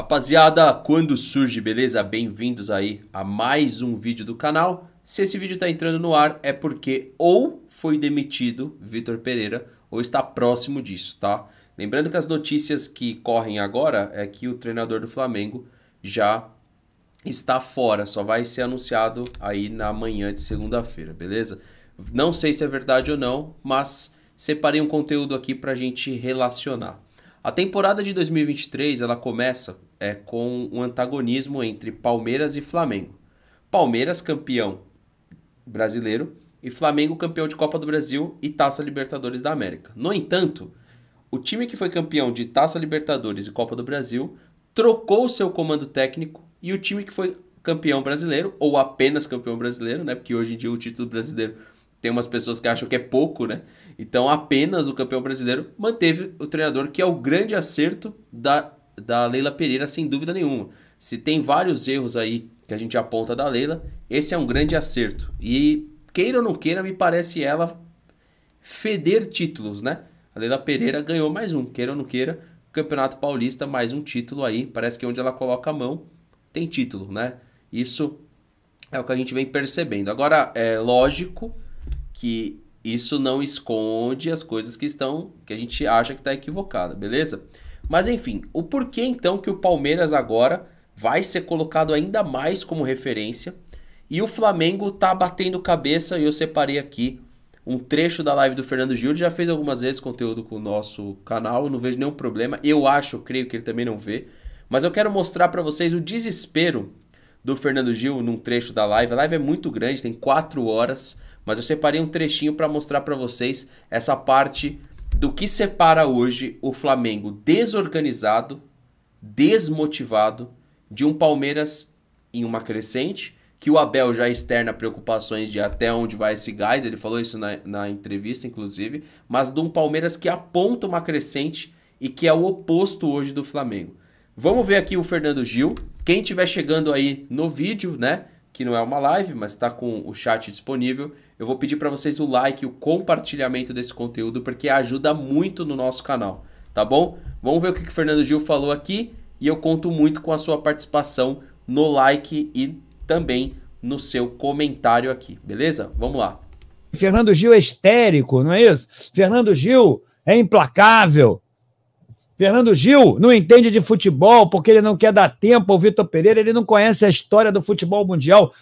Rapaziada, quando surge, beleza? Bem-vindos aí a mais um vídeo do canal. Se esse vídeo está entrando no ar é porque ou foi demitido Vitor Pereira ou está próximo disso, tá? Lembrando que as notícias que correm agora é que o treinador do Flamengo já está fora, só vai ser anunciado aí na manhã de segunda-feira, beleza? Não sei se é verdade ou não, mas separei um conteúdo aqui para a gente relacionar. A temporada de 2023 ela começa é, com um antagonismo entre Palmeiras e Flamengo. Palmeiras campeão brasileiro e Flamengo campeão de Copa do Brasil e Taça Libertadores da América. No entanto, o time que foi campeão de Taça Libertadores e Copa do Brasil trocou seu comando técnico e o time que foi campeão brasileiro ou apenas campeão brasileiro, né? Porque hoje em dia o título brasileiro tem umas pessoas que acham que é pouco, né? Então apenas o campeão brasileiro manteve o treinador que é o grande acerto da da Leila Pereira, sem dúvida nenhuma. Se tem vários erros aí que a gente aponta da Leila, esse é um grande acerto. E queira ou não queira, me parece ela feder títulos, né? A Leila Pereira ganhou mais um, queira ou não queira, Campeonato Paulista, mais um título aí. Parece que onde ela coloca a mão tem título, né? Isso é o que a gente vem percebendo. Agora, é lógico que isso não esconde as coisas que estão que a gente acha que está equivocada, beleza? Mas enfim, o porquê então que o Palmeiras agora vai ser colocado ainda mais como referência e o Flamengo tá batendo cabeça e eu separei aqui um trecho da live do Fernando Gil, ele já fez algumas vezes conteúdo com o nosso canal, não vejo nenhum problema. Eu acho, creio que ele também não vê, mas eu quero mostrar para vocês o desespero do Fernando Gil num trecho da live. A live é muito grande, tem quatro horas, mas eu separei um trechinho para mostrar para vocês essa parte do que separa hoje o Flamengo desorganizado, desmotivado, de um Palmeiras em uma crescente, que o Abel já externa preocupações de até onde vai esse gás, ele falou isso na, na entrevista, inclusive, mas de um Palmeiras que aponta uma crescente e que é o oposto hoje do Flamengo. Vamos ver aqui o Fernando Gil. Quem estiver chegando aí no vídeo, né? que não é uma live, mas está com o chat disponível. Eu vou pedir para vocês o like, o compartilhamento desse conteúdo, porque ajuda muito no nosso canal, tá bom? Vamos ver o que, que o Fernando Gil falou aqui e eu conto muito com a sua participação no like e também no seu comentário aqui, beleza? Vamos lá. Fernando Gil é histérico, não é isso? Fernando Gil é implacável. Fernando Gil não entende de futebol porque ele não quer dar tempo ao Vitor Pereira, ele não conhece a história do futebol mundial.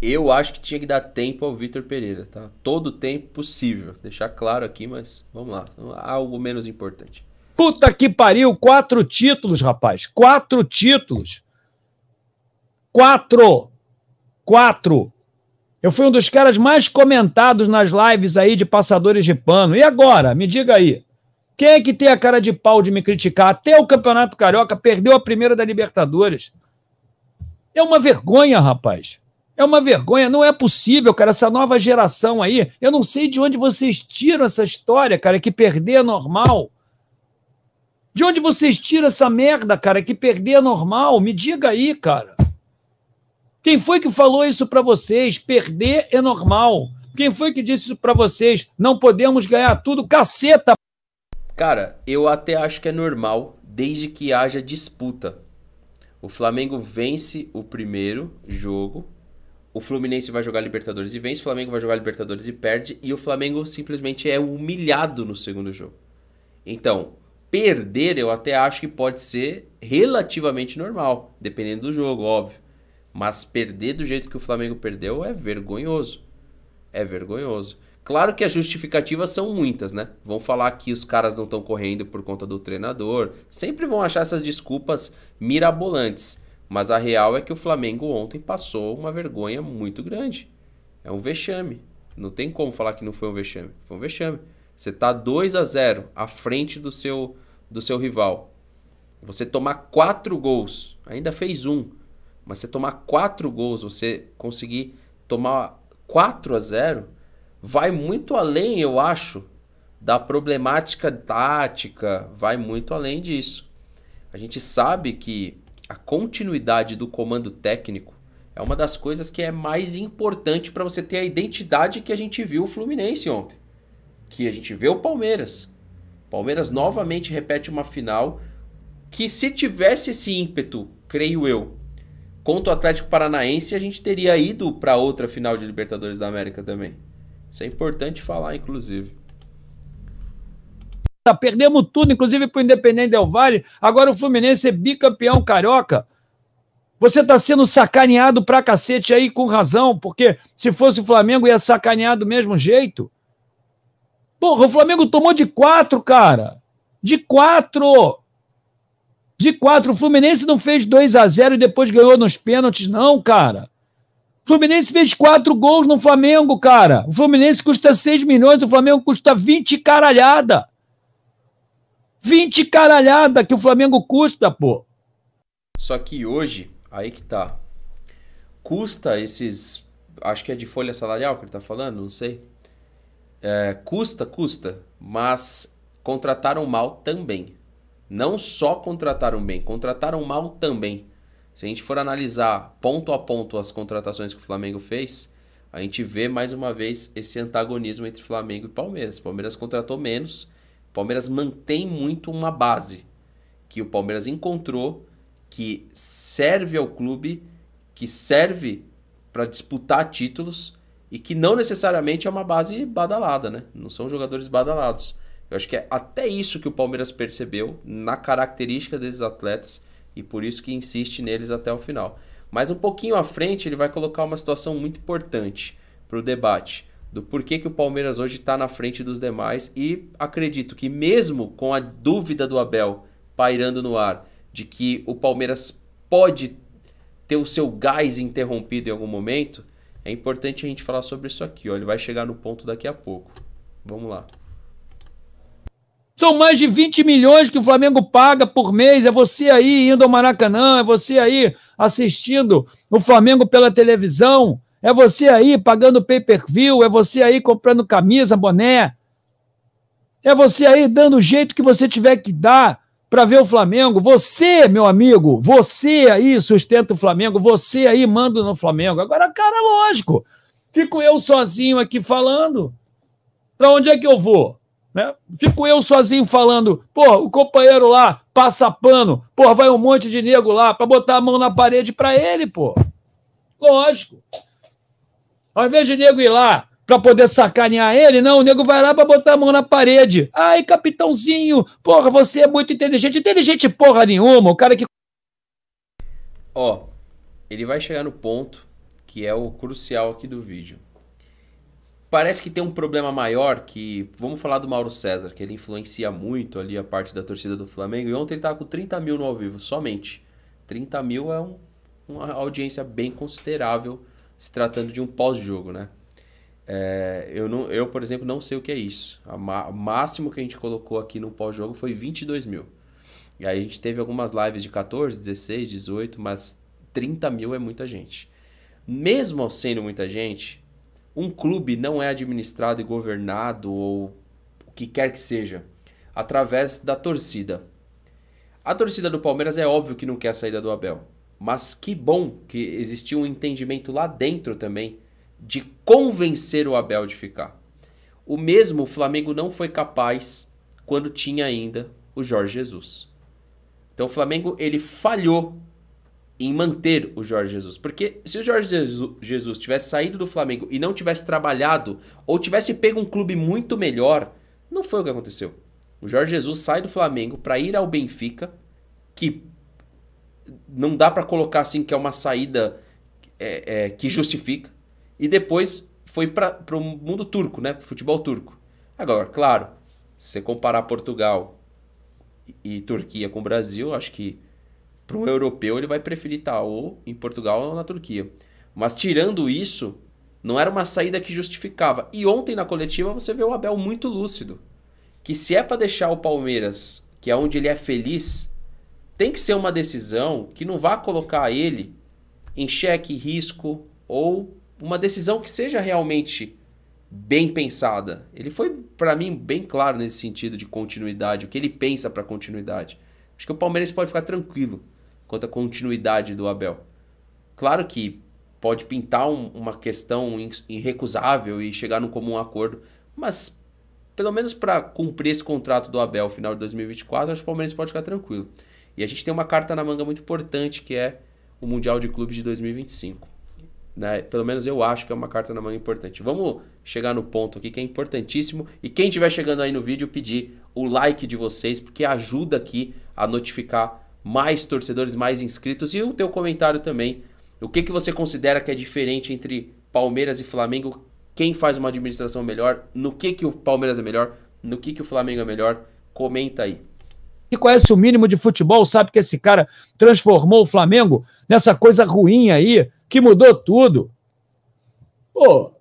Eu acho que tinha que dar tempo ao Vitor Pereira, tá? Todo o tempo possível. Deixar claro aqui, mas vamos lá. Algo menos importante. Puta que pariu! Quatro títulos, rapaz! Quatro títulos! Quatro! Quatro! Eu fui um dos caras mais comentados nas lives aí de passadores de pano. E agora? Me diga aí. Quem é que tem a cara de pau de me criticar? Até o Campeonato Carioca perdeu a primeira da Libertadores. É uma vergonha, rapaz. É uma vergonha, não é possível, cara, essa nova geração aí. Eu não sei de onde vocês tiram essa história, cara, que perder é normal. De onde vocês tiram essa merda, cara, que perder é normal? Me diga aí, cara. Quem foi que falou isso para vocês? Perder é normal. Quem foi que disse isso para vocês? Não podemos ganhar tudo, caceta. Cara, eu até acho que é normal, desde que haja disputa. O Flamengo vence o primeiro jogo, o Fluminense vai jogar Libertadores e vence, o Flamengo vai jogar Libertadores e perde, e o Flamengo simplesmente é humilhado no segundo jogo. Então, perder eu até acho que pode ser relativamente normal, dependendo do jogo, óbvio. Mas perder do jeito que o Flamengo perdeu é vergonhoso. É vergonhoso. Claro que as justificativas são muitas, né? Vão falar que os caras não estão correndo por conta do treinador, sempre vão achar essas desculpas mirabolantes. Mas a real é que o Flamengo ontem passou uma vergonha muito grande. É um vexame. Não tem como falar que não foi um vexame. Foi um vexame. Você tá 2 a 0 à frente do seu do seu rival. Você tomar quatro gols, ainda fez um, mas você tomar quatro gols, você conseguir tomar 4 a 0, vai muito além, eu acho, da problemática tática, vai muito além disso. A gente sabe que a continuidade do comando técnico é uma das coisas que é mais importante para você ter a identidade que a gente viu o Fluminense ontem, que a gente vê o Palmeiras. Palmeiras novamente repete uma final que se tivesse esse ímpeto, creio eu, contra o Atlético Paranaense, a gente teria ido para outra final de Libertadores da América também. Isso é importante falar, inclusive. Tá, perdemos tudo, inclusive para o Independente Del Valle. Agora o Fluminense é bicampeão carioca. Você está sendo sacaneado pra cacete aí com razão, porque se fosse o Flamengo ia sacanear do mesmo jeito. Porra, o Flamengo tomou de quatro, cara. De quatro. De quatro. O Fluminense não fez 2 a 0 e depois ganhou nos pênaltis, não, cara. Fluminense fez quatro gols no Flamengo, cara. O Fluminense custa 6 milhões, o Flamengo custa 20 caralhada. 20 caralhada que o Flamengo custa, pô. Só que hoje, aí que tá. Custa esses. Acho que é de folha salarial que ele tá falando, não sei. É, custa, custa, mas contrataram mal também. Não só contrataram bem, contrataram mal também. Se a gente for analisar ponto a ponto as contratações que o Flamengo fez, a gente vê mais uma vez esse antagonismo entre Flamengo e Palmeiras. O Palmeiras contratou menos, o Palmeiras mantém muito uma base que o Palmeiras encontrou, que serve ao clube, que serve para disputar títulos e que não necessariamente é uma base badalada, né? Não são jogadores badalados. Eu acho que é até isso que o Palmeiras percebeu na característica desses atletas e por isso que insiste neles até o final. Mas um pouquinho à frente ele vai colocar uma situação muito importante para o debate do porquê que o Palmeiras hoje está na frente dos demais e acredito que mesmo com a dúvida do Abel pairando no ar de que o Palmeiras pode ter o seu gás interrompido em algum momento, é importante a gente falar sobre isso aqui. Ó. Ele vai chegar no ponto daqui a pouco. Vamos lá. São mais de 20 milhões que o Flamengo paga por mês. É você aí indo ao Maracanã, é você aí assistindo o Flamengo pela televisão, é você aí pagando pay-per-view, é você aí comprando camisa, boné. É você aí dando o jeito que você tiver que dar para ver o Flamengo. Você, meu amigo, você aí sustenta o Flamengo, você aí manda no Flamengo. Agora, cara, lógico. Fico eu sozinho aqui falando. Para onde é que eu vou? Né? Fico eu sozinho falando, pô, o companheiro lá passa pano, pô, vai um monte de nego lá para botar a mão na parede para ele, pô. Lógico. Ao invés de nego ir lá para poder sacanear ele, não, o nego vai lá para botar a mão na parede. Ai, capitãozinho, porra, você é muito inteligente. Inteligente porra nenhuma, o cara que. Ó, ele vai chegar no ponto que é o crucial aqui do vídeo. Parece que tem um problema maior que. Vamos falar do Mauro César, que ele influencia muito ali a parte da torcida do Flamengo. E ontem ele estava com 30 mil no ao vivo, somente. 30 mil é um, uma audiência bem considerável se tratando de um pós-jogo, né? É, eu, não, eu, por exemplo, não sei o que é isso. O máximo que a gente colocou aqui no pós-jogo foi 22 mil. E aí a gente teve algumas lives de 14, 16, 18, mas 30 mil é muita gente. Mesmo sendo muita gente, um clube não é administrado e governado ou o que quer que seja através da torcida. A torcida do Palmeiras é óbvio que não quer a saída do Abel, mas que bom que existiu um entendimento lá dentro também de convencer o Abel de ficar. O mesmo o Flamengo não foi capaz quando tinha ainda o Jorge Jesus. Então o Flamengo ele falhou em manter o Jorge Jesus. Porque se o Jorge Jesus tivesse saído do Flamengo e não tivesse trabalhado ou tivesse pego um clube muito melhor, não foi o que aconteceu. O Jorge Jesus sai do Flamengo para ir ao Benfica, que não dá para colocar assim que é uma saída é, é, que justifica. E depois foi para o mundo turco, né? o futebol turco. Agora, claro, se você comparar Portugal e, e Turquia com o Brasil, acho que para um europeu ele vai preferir estar ou em Portugal ou na Turquia. Mas tirando isso, não era uma saída que justificava. E ontem na coletiva você vê o Abel muito lúcido, que se é para deixar o Palmeiras, que é onde ele é feliz, tem que ser uma decisão que não vá colocar ele em xeque, risco ou uma decisão que seja realmente bem pensada. Ele foi, para mim, bem claro nesse sentido de continuidade, o que ele pensa para continuidade. Acho que o Palmeiras pode ficar tranquilo quanto à continuidade do Abel. Claro que pode pintar um, uma questão irrecusável e chegar num comum acordo, mas pelo menos para cumprir esse contrato do Abel final de 2024, acho que o Palmeiras pode ficar tranquilo. E a gente tem uma carta na manga muito importante que é o Mundial de Clubes de 2025. Né? Pelo menos eu acho que é uma carta na manga importante. Vamos chegar no ponto aqui que é importantíssimo. E quem estiver chegando aí no vídeo, pedir o like de vocês, porque ajuda aqui a notificar mais torcedores, mais inscritos. E o teu comentário também. O que, que você considera que é diferente entre Palmeiras e Flamengo? Quem faz uma administração melhor? No que, que o Palmeiras é melhor? No que, que o Flamengo é melhor? Comenta aí. Que conhece o mínimo de futebol sabe que esse cara transformou o Flamengo nessa coisa ruim aí, que mudou tudo. Pô, o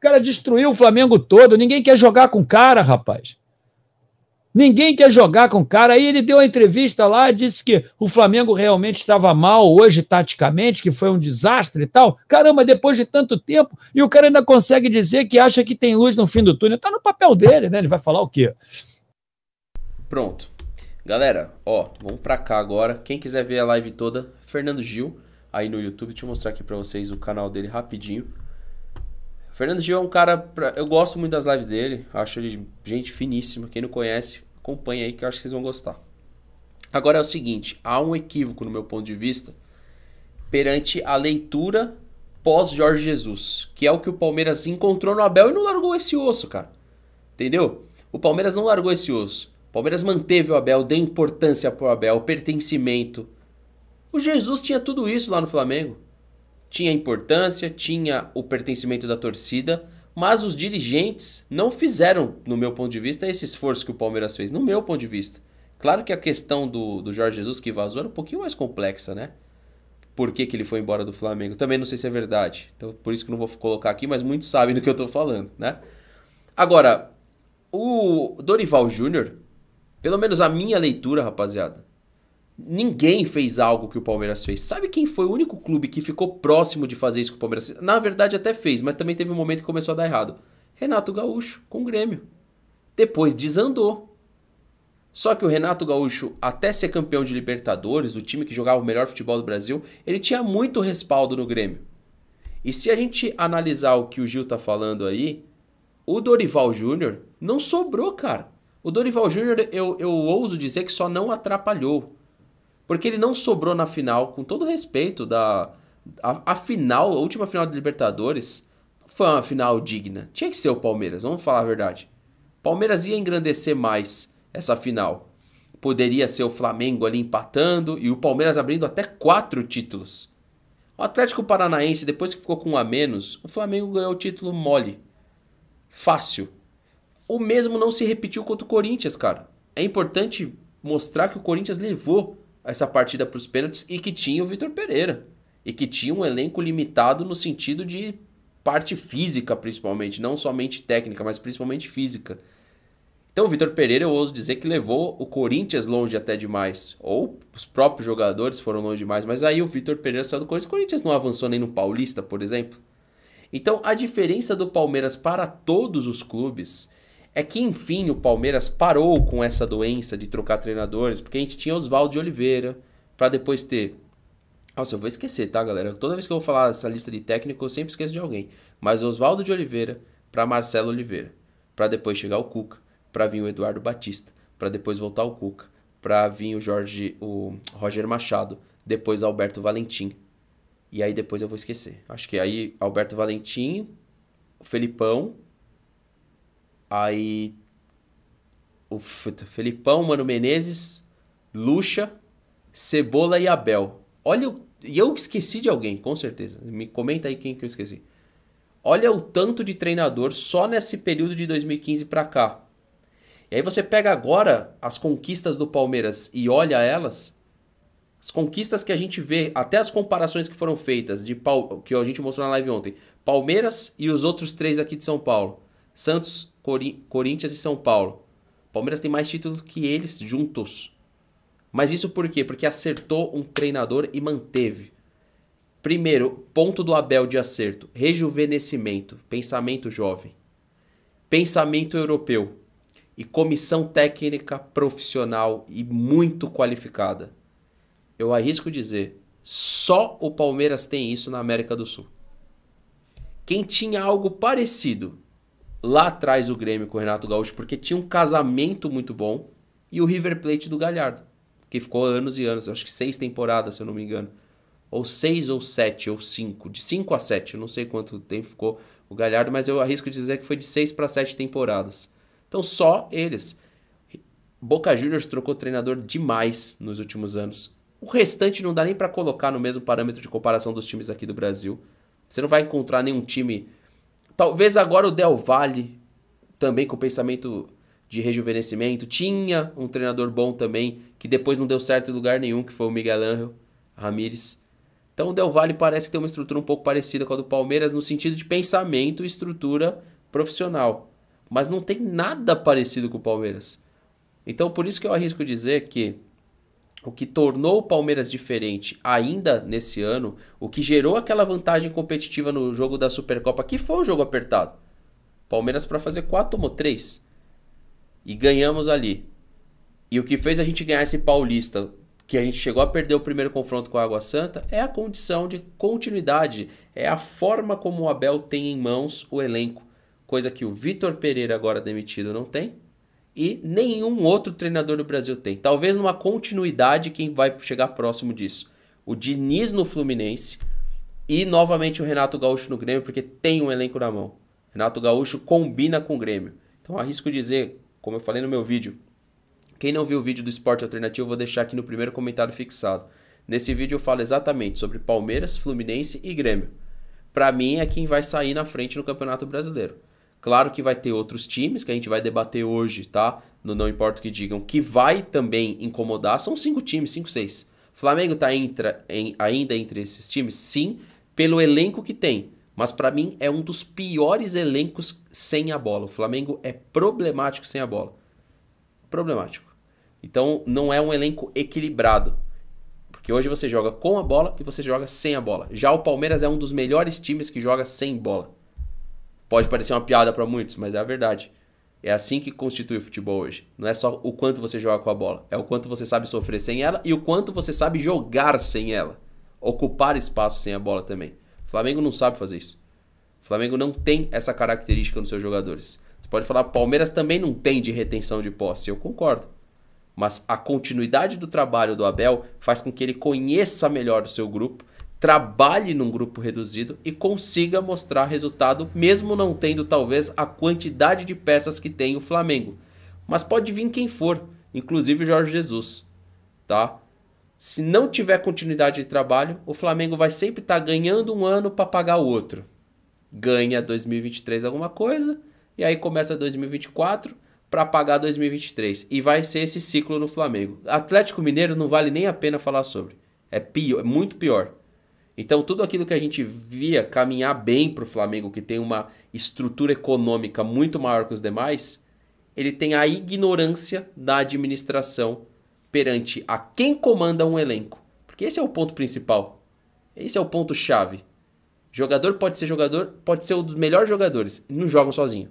cara destruiu o Flamengo todo, ninguém quer jogar com o cara, rapaz. Ninguém quer jogar com o cara. Aí ele deu uma entrevista lá, disse que o Flamengo realmente estava mal hoje, taticamente, que foi um desastre e tal. Caramba, depois de tanto tempo, e o cara ainda consegue dizer que acha que tem luz no fim do túnel. Tá no papel dele, né? Ele vai falar o quê? Pronto. Galera, ó, vamos pra cá agora. Quem quiser ver a live toda, Fernando Gil, aí no YouTube. Deixa eu mostrar aqui pra vocês o canal dele rapidinho. Fernando Gil é um cara. Pra... Eu gosto muito das lives dele. Acho ele gente finíssima. Quem não conhece, acompanha aí que eu acho que vocês vão gostar. Agora é o seguinte: há um equívoco, no meu ponto de vista, perante a leitura pós-Jorge Jesus, que é o que o Palmeiras encontrou no Abel e não largou esse osso, cara. Entendeu? O Palmeiras não largou esse osso. O Palmeiras manteve o Abel, deu importância pro Abel, pertencimento. O Jesus tinha tudo isso lá no Flamengo tinha importância, tinha o pertencimento da torcida, mas os dirigentes não fizeram, no meu ponto de vista, esse esforço que o Palmeiras fez, no meu ponto de vista. Claro que a questão do, do Jorge Jesus que vazou era um pouquinho mais complexa, né? Por que, que ele foi embora do Flamengo? Também não sei se é verdade. Então, por isso que não vou colocar aqui, mas muitos sabem do que eu estou falando, né? Agora, o Dorival Júnior, pelo menos a minha leitura, rapaziada, Ninguém fez algo que o Palmeiras fez. Sabe quem foi o único clube que ficou próximo de fazer isso que o Palmeiras fez? Na verdade, até fez, mas também teve um momento que começou a dar errado. Renato Gaúcho com o Grêmio. Depois desandou. Só que o Renato Gaúcho, até ser campeão de Libertadores, o time que jogava o melhor futebol do Brasil, ele tinha muito respaldo no Grêmio. E se a gente analisar o que o Gil tá falando aí, o Dorival Júnior não sobrou, cara. O Dorival Júnior, eu, eu ouso dizer que só não atrapalhou. Porque ele não sobrou na final, com todo respeito, da a, a final, a última final de Libertadores foi uma final digna. Tinha que ser o Palmeiras, vamos falar a verdade. Palmeiras ia engrandecer mais essa final. Poderia ser o Flamengo ali empatando e o Palmeiras abrindo até quatro títulos. O Atlético Paranaense, depois que ficou com um a menos, o Flamengo ganhou o título mole. Fácil. O mesmo não se repetiu contra o Corinthians, cara. É importante mostrar que o Corinthians levou essa partida para os pênaltis e que tinha o Vitor Pereira. E que tinha um elenco limitado no sentido de parte física, principalmente, não somente técnica, mas principalmente física. Então, o Vitor Pereira, eu ouso dizer que levou o Corinthians longe até demais. Ou os próprios jogadores foram longe demais. Mas aí o Vitor Pereira saiu do Corinthians. O Corinthians não avançou nem no Paulista, por exemplo. Então, a diferença do Palmeiras para todos os clubes é que enfim o Palmeiras parou com essa doença de trocar treinadores, porque a gente tinha Oswaldo de Oliveira, para depois ter. Nossa, eu vou esquecer, tá, galera? Toda vez que eu vou falar essa lista de técnico, eu sempre esqueço de alguém. Mas Oswaldo de Oliveira para Marcelo Oliveira, para depois chegar o Cuca, para vir o Eduardo Batista, para depois voltar o Cuca, para vir o Jorge, o Roger Machado, depois Alberto Valentim. E aí depois eu vou esquecer. Acho que aí Alberto Valentim, o Felipão, Aí. O Felipão, Mano Menezes, Lucha, Cebola e Abel. Olha E eu esqueci de alguém, com certeza. Me comenta aí quem que eu esqueci. Olha o tanto de treinador só nesse período de 2015 para cá. E aí você pega agora as conquistas do Palmeiras e olha elas. As conquistas que a gente vê, até as comparações que foram feitas, de que a gente mostrou na live ontem. Palmeiras e os outros três aqui de São Paulo. Santos Cori Corinthians e São Paulo. Palmeiras tem mais títulos que eles juntos. Mas isso por quê? Porque acertou um treinador e manteve. Primeiro, ponto do Abel de acerto: rejuvenescimento, pensamento jovem, pensamento europeu e comissão técnica profissional e muito qualificada. Eu arrisco dizer, só o Palmeiras tem isso na América do Sul. Quem tinha algo parecido lá atrás o Grêmio com o Renato Gaúcho, porque tinha um casamento muito bom, e o River Plate do Galhardo, que ficou anos e anos, acho que seis temporadas, se eu não me engano. Ou seis, ou sete, ou cinco. De cinco a sete, eu não sei quanto tempo ficou o Galhardo, mas eu arrisco dizer que foi de seis para sete temporadas. Então só eles. Boca Juniors trocou treinador demais nos últimos anos. O restante não dá nem para colocar no mesmo parâmetro de comparação dos times aqui do Brasil. Você não vai encontrar nenhum time Talvez agora o Del Valle, também com pensamento de rejuvenescimento, tinha um treinador bom também, que depois não deu certo em lugar nenhum, que foi o Miguel Angel Ramírez. Então o Del Valle parece que tem uma estrutura um pouco parecida com a do Palmeiras no sentido de pensamento e estrutura profissional. Mas não tem nada parecido com o Palmeiras. Então por isso que eu arrisco dizer que o que tornou o Palmeiras diferente ainda nesse ano, o que gerou aquela vantagem competitiva no jogo da Supercopa, que foi um jogo apertado. Palmeiras para fazer 4 ou 3. E ganhamos ali. E o que fez a gente ganhar esse Paulista, que a gente chegou a perder o primeiro confronto com a Água Santa, é a condição de continuidade, é a forma como o Abel tem em mãos o elenco, coisa que o Vitor Pereira agora demitido não tem e nenhum outro treinador no Brasil tem. Talvez numa continuidade quem vai chegar próximo disso. O Diniz no Fluminense e novamente o Renato Gaúcho no Grêmio, porque tem um elenco na mão. Renato Gaúcho combina com o Grêmio. Então arrisco dizer, como eu falei no meu vídeo, quem não viu o vídeo do esporte alternativo, vou deixar aqui no primeiro comentário fixado. Nesse vídeo eu falo exatamente sobre Palmeiras, Fluminense e Grêmio. Para mim é quem vai sair na frente no Campeonato Brasileiro. Claro que vai ter outros times que a gente vai debater hoje, tá? No Não Importa o que digam, que vai também incomodar. São cinco times, cinco, seis. Flamengo tá entra, em, ainda entre esses times? Sim, pelo elenco que tem. Mas para mim é um dos piores elencos sem a bola. O Flamengo é problemático sem a bola. Problemático. Então não é um elenco equilibrado. Porque hoje você joga com a bola e você joga sem a bola. Já o Palmeiras é um dos melhores times que joga sem bola. Pode parecer uma piada para muitos, mas é a verdade. É assim que constitui o futebol hoje. Não é só o quanto você joga com a bola, é o quanto você sabe sofrer sem ela e o quanto você sabe jogar sem ela. Ocupar espaço sem a bola também. O Flamengo não sabe fazer isso. O Flamengo não tem essa característica nos seus jogadores. Você pode falar, Palmeiras também não tem de retenção de posse. Eu concordo. Mas a continuidade do trabalho do Abel faz com que ele conheça melhor o seu grupo trabalhe num grupo reduzido e consiga mostrar resultado, mesmo não tendo talvez a quantidade de peças que tem o Flamengo. Mas pode vir quem for, inclusive o Jorge Jesus, tá? Se não tiver continuidade de trabalho, o Flamengo vai sempre estar tá ganhando um ano para pagar o outro. Ganha 2023 alguma coisa e aí começa 2024 para pagar 2023 e vai ser esse ciclo no Flamengo. Atlético Mineiro não vale nem a pena falar sobre. É pior, é muito pior. Então, tudo aquilo que a gente via caminhar bem para o Flamengo, que tem uma estrutura econômica muito maior que os demais, ele tem a ignorância da administração perante a quem comanda um elenco. Porque esse é o ponto principal. Esse é o ponto chave. Jogador pode ser jogador, pode ser um dos melhores jogadores, não jogam sozinho.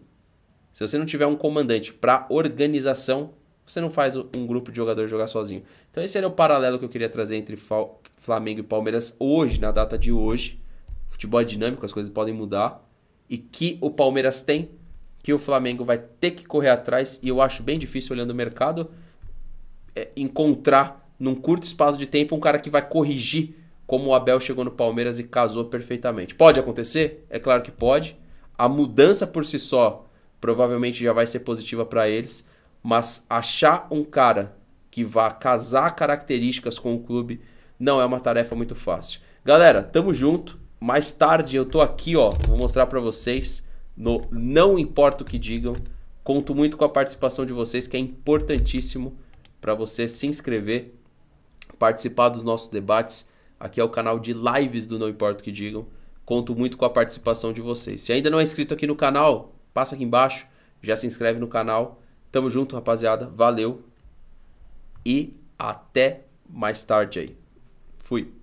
Se você não tiver um comandante para organização, você não faz um grupo de jogadores jogar sozinho. Então esse era o paralelo que eu queria trazer entre Flamengo e Palmeiras hoje, na data de hoje. Futebol é dinâmico, as coisas podem mudar. E que o Palmeiras tem, que o Flamengo vai ter que correr atrás. E eu acho bem difícil, olhando o mercado, é, encontrar num curto espaço de tempo um cara que vai corrigir como o Abel chegou no Palmeiras e casou perfeitamente. Pode acontecer? É claro que pode. A mudança por si só provavelmente já vai ser positiva para eles, mas achar um cara que vá casar características com o clube não é uma tarefa muito fácil. Galera, tamo junto. Mais tarde eu tô aqui, ó, vou mostrar para vocês no não importa o que digam. Conto muito com a participação de vocês, que é importantíssimo para você se inscrever, participar dos nossos debates. Aqui é o canal de lives do Não Importa o que digam. Conto muito com a participação de vocês. Se ainda não é inscrito aqui no canal, passa aqui embaixo, já se inscreve no canal Tamo junto, rapaziada. Valeu. E até mais tarde aí. Fui.